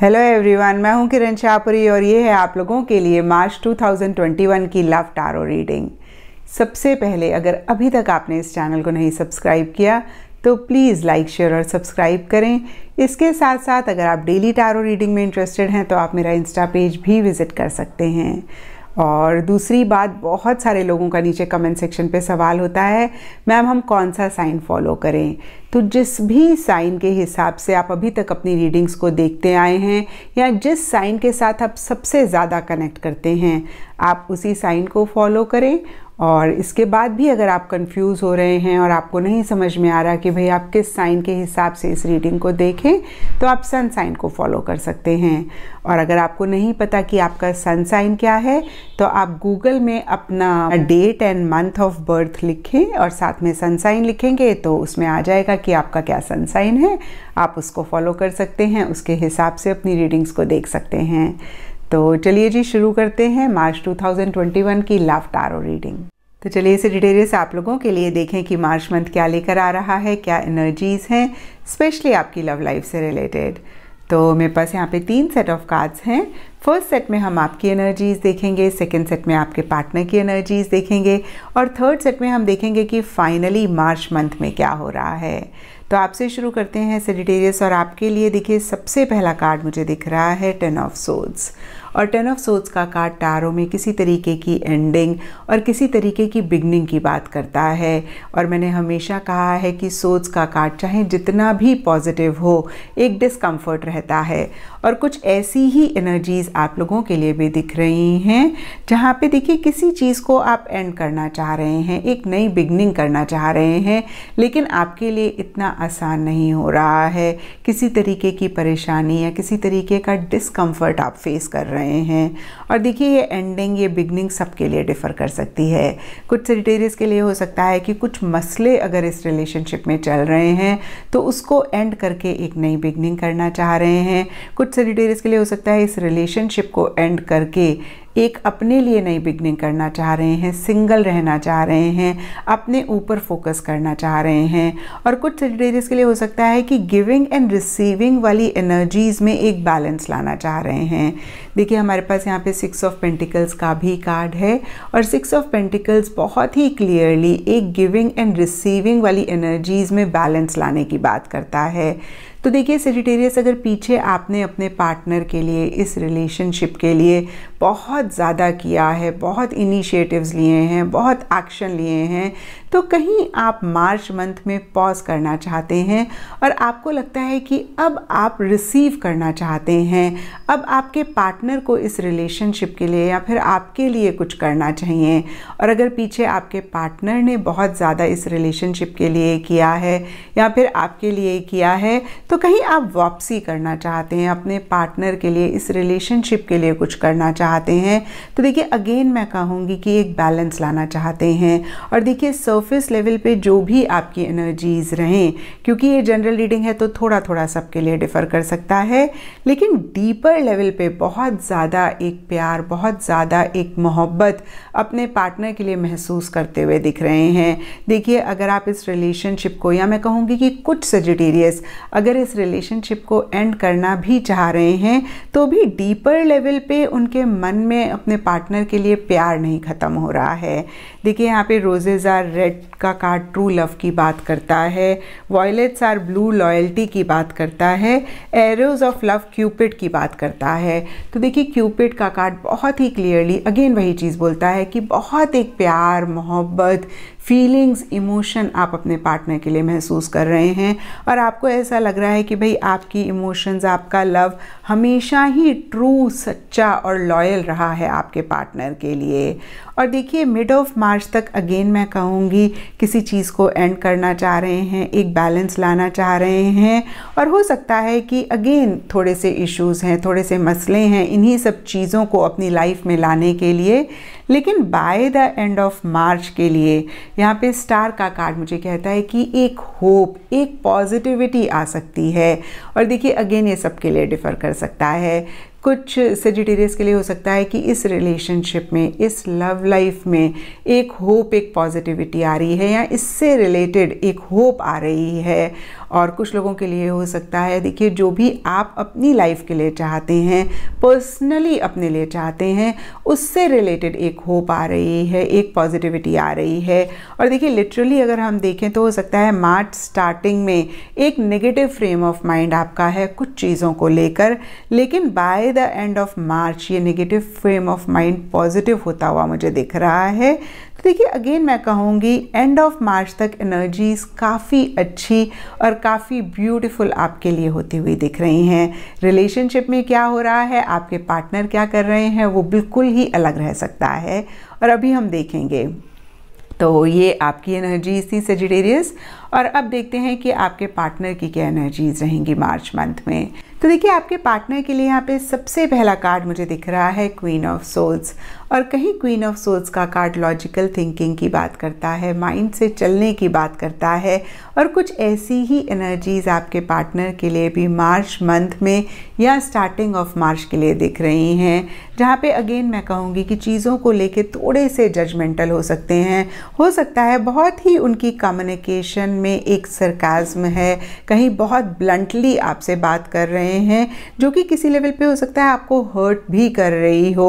hello everyone मैं हूं किरण शाहपुरी और ये है आप लोगों के लिए मार्च 2021 की लव टारो रीडिंग सबसे पहले अगर अभी तक आपने इस चैनल को नहीं सब्सक्राइब किया तो प्लीज़ लाइक शेयर और सब्सक्राइब करें इसके साथ साथ अगर आप डेली टारो रीडिंग में इंटरेस्टेड हैं तो आप मेरा इंस्टा पेज भी विज़िट कर सकते हैं और दूसरी बात बहुत सारे लोगों का नीचे कमेंट सेक्शन पे सवाल होता है मैम हम कौन सा साइन फॉलो करें तो जिस भी साइन के हिसाब से आप अभी तक अपनी रीडिंग्स को देखते आए हैं या जिस साइन के साथ आप सबसे ज़्यादा कनेक्ट करते हैं आप उसी साइन को फॉलो करें और इसके बाद भी अगर आप कंफ्यूज हो रहे हैं और आपको नहीं समझ में आ रहा कि भाई आप किस साइन के हिसाब से इस रीडिंग को देखें तो आप सन साइन को फॉलो कर सकते हैं और अगर आपको नहीं पता कि आपका सन साइन क्या है तो आप गूगल में अपना date and month of birth लिखें और साथ में सन साइन लिखेंगे तो उसमें आ जाएगा कि आपका क्या सन साइन है आप उसको फॉलो कर सकते हैं उसके हिसाब से अपनी रीडिंग्स को देख सकते हैं तो चलिए जी शुरू करते हैं मार्च 2021 की लव टारो रीडिंग तो चलिए इसे डिटेल्स आप लोगों के लिए देखें कि मार्च मंथ क्या लेकर आ रहा है क्या एनर्जीज़ हैं स्पेशली आपकी लव लाइफ से रिलेटेड तो मेरे पास यहाँ पे तीन सेट ऑफ कार्ड्स हैं फर्स्ट सेट में हम आपकी एनर्जीज़ देखेंगे सेकेंड सेट में आपके पार्टनर की एनर्जीज़ देखेंगे और थर्ड सेट में हम देखेंगे कि फाइनली मार्च मंथ में क्या हो रहा है तो आपसे शुरू करते हैं सेडिटेरियस और आपके लिए देखिए सबसे पहला कार्ड मुझे दिख रहा है टेन ऑफ सोल्स और टेन ऑफ सोच का कार्ड टारो में किसी तरीके की एंडिंग और किसी तरीके की बिगनिंग की बात करता है और मैंने हमेशा कहा है कि सोच का कार्ड चाहे जितना भी पॉजिटिव हो एक डिसकम्फर्ट रहता है और कुछ ऐसी ही एनर्जीज़ आप लोगों के लिए भी दिख रही हैं जहाँ पे देखिए किसी चीज़ को आप एंड करना चाह रहे हैं एक नई बिगनिंग करना चाह रहे हैं लेकिन आपके लिए इतना आसान नहीं हो रहा है किसी तरीके की परेशानी या किसी तरीके का डिसकम्फर्ट आप फेस कर रहे हैं और देखिए ये एंडिंग ये बिगनिंग सबके लिए डिफ़र कर सकती है कुछ सेजिटेरियस के लिए हो सकता है कि कुछ मसले अगर इस रिलेशनशिप में चल रहे हैं तो उसको एंड करके एक नई बिगनिंग करना चाह रहे हैं कुछ कुछ सेजिटेरियस के लिए हो सकता है इस रिलेशनशिप को एंड करके एक अपने लिए नई बिगनिंग करना चाह रहे हैं सिंगल रहना चाह रहे हैं अपने ऊपर फोकस करना चाह रहे हैं और कुछ सेजिटेरियस के लिए हो सकता है कि गिविंग एंड रिसीविंग वाली एनर्जीज़ में एक बैलेंस लाना चाह रहे हैं देखिए हमारे पास यहाँ पे सिक्स ऑफ पेंटिकल्स का भी कार्ड है और सिक्स ऑफ पेंटिकल्स बहुत ही क्लियरली एक गिविंग एंड रिसीविंग वाली एनर्जीज़ में बैलेंस लाने की बात करता है तो देखिए सेजिटेरियस अगर पीछे आपने अपने पार्टनर के लिए इस रिलेशनशिप के लिए बहुत ज़्यादा किया है बहुत इनिशिएटिव्स लिए हैं बहुत एक्शन लिए हैं तो कहीं आप मार्च मंथ में पॉज करना चाहते हैं और आपको लगता है कि अब आप रिसीव करना चाहते हैं अब आपके पार्टनर को इस रिलेशनशिप के लिए या फिर आपके लिए कुछ करना चाहिए और अगर पीछे आपके पार्टनर ने बहुत ज़्यादा इस रिलेशनशिप के लिए किया है या फिर आपके लिए किया है तो कहीं आप वापसी करना चाहते हैं अपने पार्टनर के लिए इस रिलेशनशिप के लिए कुछ करना चाहते हैं तो देखिए अगेन मैं कहूँगी कि एक बैलेंस लाना चाहते हैं और देखिए सो सरफेस लेवल पे जो भी आपकी एनर्जीज़ रहें क्योंकि ये जनरल रीडिंग है तो थोड़ा थोड़ा सबके लिए डिफ़र कर सकता है लेकिन डीपर लेवल पे बहुत ज़्यादा एक प्यार बहुत ज़्यादा एक मोहब्बत अपने पार्टनर के लिए महसूस करते हुए दिख रहे हैं देखिए अगर आप इस रिलेशनशिप को या मैं कहूँगी कि कुछ सजिटेरियस अगर इस रिलेशनशिप को एंड करना भी चाह रहे हैं तो भी डीपर लेवल पे उनके मन में अपने पार्टनर के लिए प्यार नहीं ख़त्म हो रहा है देखिए यहाँ पे रोजेज आर रेड का कार्ड ट्रू लव की बात करता है वॉयलेट्स आर ब्लू लॉयल्टी की बात करता है एरोज ऑफ लव क्यूपिड की बात करता है तो देखिए क्यूपिड का कार्ड बहुत ही क्लियरली अगेन वही चीज़ बोलता है कि बहुत एक प्यार मोहब्बत फीलिंग्स इमोशन आप अपने पार्टनर के लिए महसूस कर रहे हैं और आपको ऐसा लग रहा है कि भाई आपकी इमोशंस आपका लव हमेशा ही ट्रू सच्चा और लॉयल रहा है आपके पार्टनर के लिए और देखिए मिड ऑफ मार्च तक अगेन मैं कहूँगी किसी चीज़ को एंड करना चाह रहे हैं एक बैलेंस लाना चाह रहे हैं और हो सकता है कि अगेन थोड़े से इश्यूज हैं थोड़े से मसले हैं इन्हीं सब चीज़ों को अपनी लाइफ में लाने के लिए लेकिन by the end of March के लिए यहाँ पे स्टार का कार्ड मुझे कहता है कि एक होप एक पॉजिटिविटी आ सकती है और देखिए अगेन ये सबके लिए डिफ़र कर सकता है कुछ सेजिटेरियस के लिए हो सकता है कि इस रिलेशनशिप में इस लव लाइफ में एक होप एक पॉजिटिविटी आ रही है या इससे रिलेटेड एक होप आ रही है और कुछ लोगों के लिए हो सकता है देखिए जो भी आप अपनी लाइफ के लिए चाहते हैं पर्सनली अपने लिए चाहते हैं उससे रिलेटेड एक होप आ रही है एक पॉजिटिविटी आ रही है और देखिए लिटरली अगर हम देखें तो हो सकता है मार्च स्टार्टिंग में एक नेगेटिव फ्रेम ऑफ माइंड आपका है कुछ चीज़ों को लेकर लेकिन by the end of March ये negative frame of mind positive होता हुआ मुझे दिख रहा है तो देखिए अगेन मैं कहूँगी एंड ऑफ मार्च तक एनर्जीज काफ़ी अच्छी और काफ़ी ब्यूटीफुल आपके लिए होती हुई दिख रही हैं रिलेशनशिप में क्या हो रहा है आपके पार्टनर क्या कर रहे हैं वो बिल्कुल ही अलग रह सकता है और अभी हम देखेंगे तो ये आपकी एनर्जीज थी सेजिटेरियस और अब देखते हैं कि आपके पार्टनर की क्या एनर्जीज रहेंगी मार्च मंथ में तो देखिए आपके पार्टनर के लिए यहाँ पे सबसे पहला कार्ड मुझे दिख रहा है क्वीन ऑफ सोल्स और कहीं क्वीन ऑफ सोल्स का कार्ड लॉजिकल थिंकिंग की बात करता है माइंड से चलने की बात करता है और कुछ ऐसी ही एनर्जीज़ आपके पार्टनर के लिए भी मार्च मंथ में या स्टार्टिंग ऑफ मार्च के लिए दिख रही हैं जहाँ पे अगेन मैं कहूँगी कि चीज़ों को लेके थोड़े से जजमेंटल हो सकते हैं हो सकता है बहुत ही उनकी कम्युनिकेशन में एक सरकाज्म है कहीं बहुत ब्लंटली आपसे बात कर रहे हैं रहे हैं जो कि किसी लेवल पे हो सकता है आपको हर्ट भी कर रही हो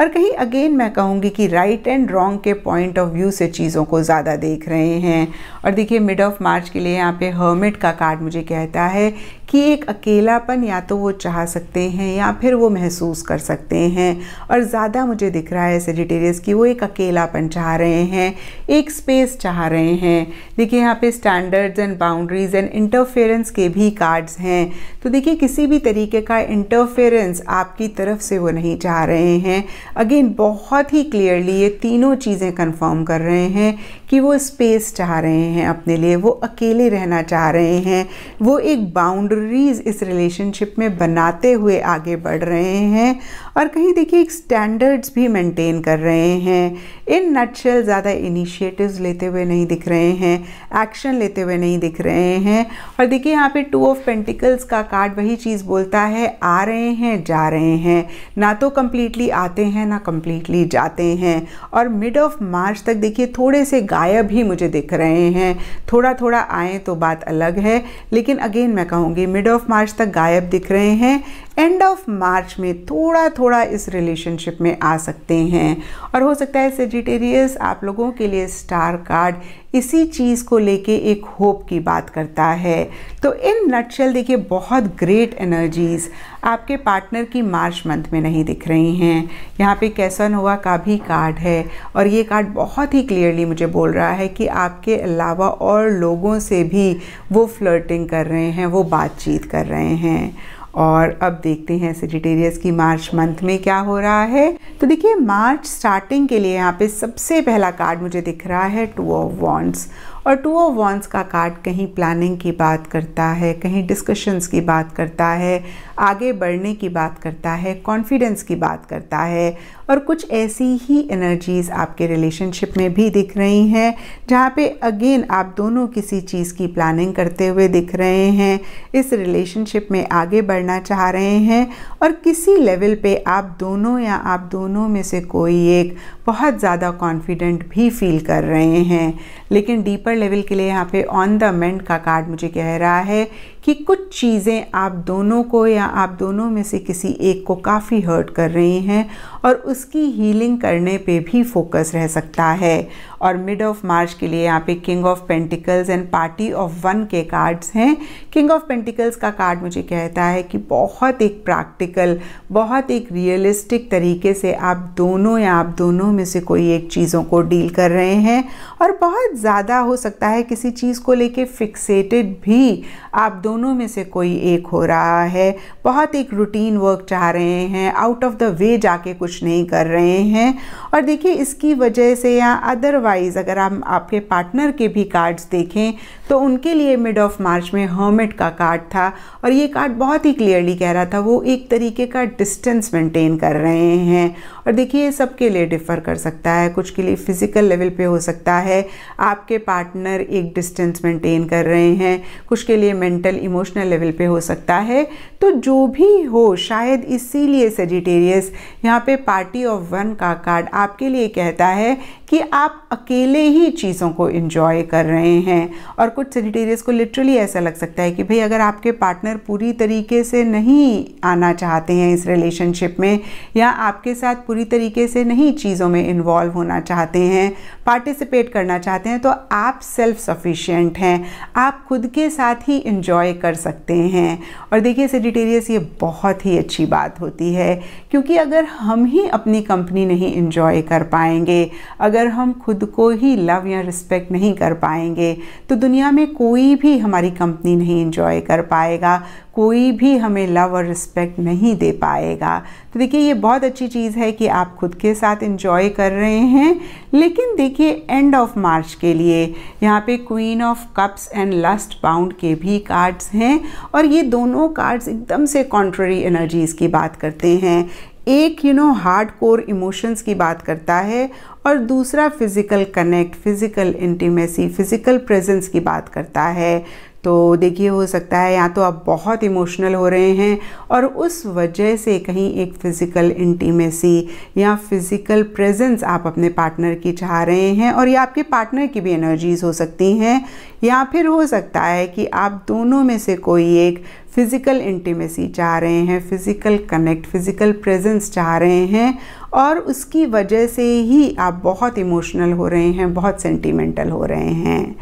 और कहीं अगेन मैं कहूँगी कि राइट एंड रॉन्ग के पॉइंट ऑफ व्यू से चीज़ों को ज़्यादा देख रहे हैं और देखिए मिड ऑफ मार्च के लिए यहाँ पे हर्मिट का कार्ड मुझे कहता है कि एक अकेलापन या तो वो चाह सकते हैं या फिर वो महसूस कर सकते हैं और ज़्यादा मुझे दिख रहा है सेजिटेरियस कि वो एक अकेलापन चाह रहे हैं एक स्पेस चाह रहे हैं देखिए यहाँ पे standards and boundaries and interference के भी कार्ड्स हैं तो देखिए किसी भी तरीके का इंटरफेरेंस आपकी तरफ से वो नहीं चाह रहे हैं अगेन बहुत ही क्लियरली ये तीनों चीज़ें कंफर्म कर रहे हैं कि वो स्पेस चाह रहे हैं अपने लिए वो अकेले रहना चाह रहे हैं वो एक बाउंड्रीज इस रिलेशनशिप में बनाते हुए आगे बढ़ रहे हैं और कहीं देखिए एक स्टैंडर्ड्स भी मेंटेन कर रहे हैं इन नटशेल ज़्यादा इनिशिएटिव्स लेते हुए नहीं दिख रहे हैं एक्शन लेते हुए नहीं दिख रहे हैं और देखिए यहाँ पे टू ऑफ पेंटिकल्स का कार्ड वही चीज़ बोलता है आ रहे हैं जा रहे हैं ना तो कम्प्लीटली आते हैं हैं ना कम्प्लीटली जाते हैं और मिड ऑफ मार्च तक देखिए थोड़े से गायब ही मुझे दिख रहे हैं थोड़ा थोड़ा आए तो बात अलग है लेकिन अगेन मैं कहूँगी मिड ऑफ मार्च तक गायब दिख रहे हैं एंड ऑफ मार्च में थोड़ा थोड़ा इस रिलेशनशिप में आ सकते हैं और हो सकता है सेजिटेरियस आप लोगों के लिए स्टार कार्ड इसी चीज़ को लेके एक होप की बात करता है तो इन नटशेल देखिए बहुत ग्रेट एनर्जीज़ आपके पार्टनर की मार्च मंथ में नहीं दिख रही हैं यहाँ पे कैसन हुआ का भी कार्ड है और ये कार्ड बहुत ही क्लियरली मुझे बोल रहा है कि आपके अलावा और लोगों से भी वो फ्लर्टिंग कर रहे हैं वो बातचीत कर रहे हैं और अब देखते हैं सेजिटेरियस की मार्च मंथ में क्या हो रहा है तो देखिए मार्च स्टार्टिंग के लिए यहाँ पे सबसे पहला कार्ड मुझे दिख रहा है टू ऑफ वॉन्ट्स और टू ऑफ वॉन्ट्स का कार्ड कहीं प्लानिंग की बात करता है कहीं डिस्कशंस की बात करता है आगे बढ़ने की बात करता है कॉन्फिडेंस की बात करता है और कुछ ऐसी ही एनर्जीज़ आपके रिलेशनशिप में भी दिख रही हैं जहाँ पे अगेन आप दोनों किसी चीज़ की प्लानिंग करते हुए दिख रहे हैं इस रिलेशनशिप में आगे बढ़ना चाह रहे हैं और किसी लेवल पे आप दोनों या आप दोनों में से कोई एक बहुत ज़्यादा कॉन्फिडेंट भी फील कर रहे हैं लेकिन डीपर लेवल के लिए यहाँ पे ऑन द मेंट का कार्ड मुझे कह रहा है कि कुछ चीज़ें आप दोनों को या आप दोनों में से किसी एक को काफ़ी हर्ट कर रही हैं और उसकी हीलिंग करने पे भी फोकस रह सकता है और मिड ऑफ मार्च के लिए यहाँ पे king of pentacles and party of one के कार्ड्स हैं किंग ऑफ पेंटिकल्स का कार्ड मुझे कहता है कि बहुत एक प्रैक्टिकल बहुत एक रियलिस्टिक तरीके से आप दोनों या आप दोनों में से कोई एक चीज़ों को डील कर रहे हैं और बहुत ज़्यादा हो सकता है किसी चीज़ को लेके फिक्सेटेड भी आप दोनों में से कोई एक हो रहा है बहुत एक रूटीन वर्क चाह रहे हैं आउट ऑफ द वे जाके कुछ नहीं कर रहे हैं और देखिए इसकी वजह से या अदरवाइज़ अगर हम आपके पार्टनर के भी कार्ड्स देखें तो उनके लिए मिड ऑफ मार्च में हर्मिट का कार्ड था और ये कार्ड बहुत ही क्लियरली कह रहा था वो एक तरीके का डिस्टेंस मेंटेन कर रहे हैं और देखिए ये सबके लिए डिफ़र कर सकता है कुछ के लिए फ़िज़िकल लेवल पे हो सकता है आपके पार्टनर एक डिस्टेंस मेंटेन कर रहे हैं कुछ के लिए मेंटल इमोशनल लेवल पे हो सकता है तो जो भी हो शायद इसीलिए सेजिटेरियस यहाँ पे पार्टी ऑफ वन का कार्ड आपके लिए कहता है कि आप अकेले ही चीज़ों को इन्जॉय कर रहे हैं और कुछ सेजिटेरियस को लिटरली ऐसा लग सकता है कि भाई अगर आपके पार्टनर पूरी तरीके से नहीं आना चाहते हैं इस रिलेशनशिप में या आपके साथ पूरी तरीके से नहीं चीज़ों में इन्वॉल्व होना चाहते हैं पार्टिसिपेट करना चाहते हैं तो आप सेल्फ सफिशियंट हैं आप खुद के साथ ही इन्जॉय कर सकते हैं और देखिए सेजिटेरियस ये बहुत ही अच्छी बात होती है क्योंकि अगर हम ही अपनी कंपनी नहीं इन्जॉय कर पाएंगे अगर अगर हम खुद को ही लव या रिस्पेक्ट नहीं कर पाएंगे तो दुनिया में कोई भी हमारी कंपनी नहीं इन्जॉय कर पाएगा कोई भी हमें लव और रिस्पेक्ट नहीं दे पाएगा तो देखिए ये बहुत अच्छी चीज़ है कि आप खुद के साथ इन्जॉय कर रहे हैं लेकिन देखिए एंड ऑफ मार्च के लिए यहाँ पे queen of cups and lust bound के भी कार्ड्स हैं और ये दोनों कार्ड्स एकदम से कॉन्ट्ररी एनर्जीज़ की बात करते हैं एक you know hard core emotions की बात करता है और दूसरा physical connect physical intimacy physical presence की बात करता है तो देखिए हो सकता है या तो आप बहुत इमोशनल हो रहे हैं और उस वजह से कहीं एक फ़िज़िकल इंटीमेसी या फिज़िकल प्रेजेंस आप अपने पार्टनर की चाह रहे हैं और ये आपके पार्टनर की भी एनर्जीज़ हो सकती हैं या फिर हो सकता है कि आप दोनों में से कोई एक फिज़िकल इंटीमेसी चाह रहे हैं फिज़िकल कनेक्ट फिज़िकल प्रेजेंस चाह रहे हैं और उसकी वजह से ही आप बहुत इमोशनल हो रहे हैं बहुत सेंटिमेंटल हो रहे हैं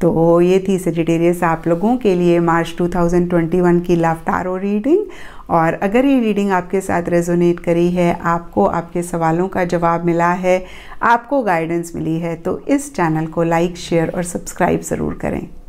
तो ये थी सजिटेरियस आप लोगों के लिए मार्च 2021 की लाफ्टारो रीडिंग और अगर ये रीडिंग आपके साथ रेजोनेट करी है आपको आपके सवालों का जवाब मिला है आपको गाइडेंस मिली है तो इस चैनल को लाइक शेयर और सब्सक्राइब ज़रूर करें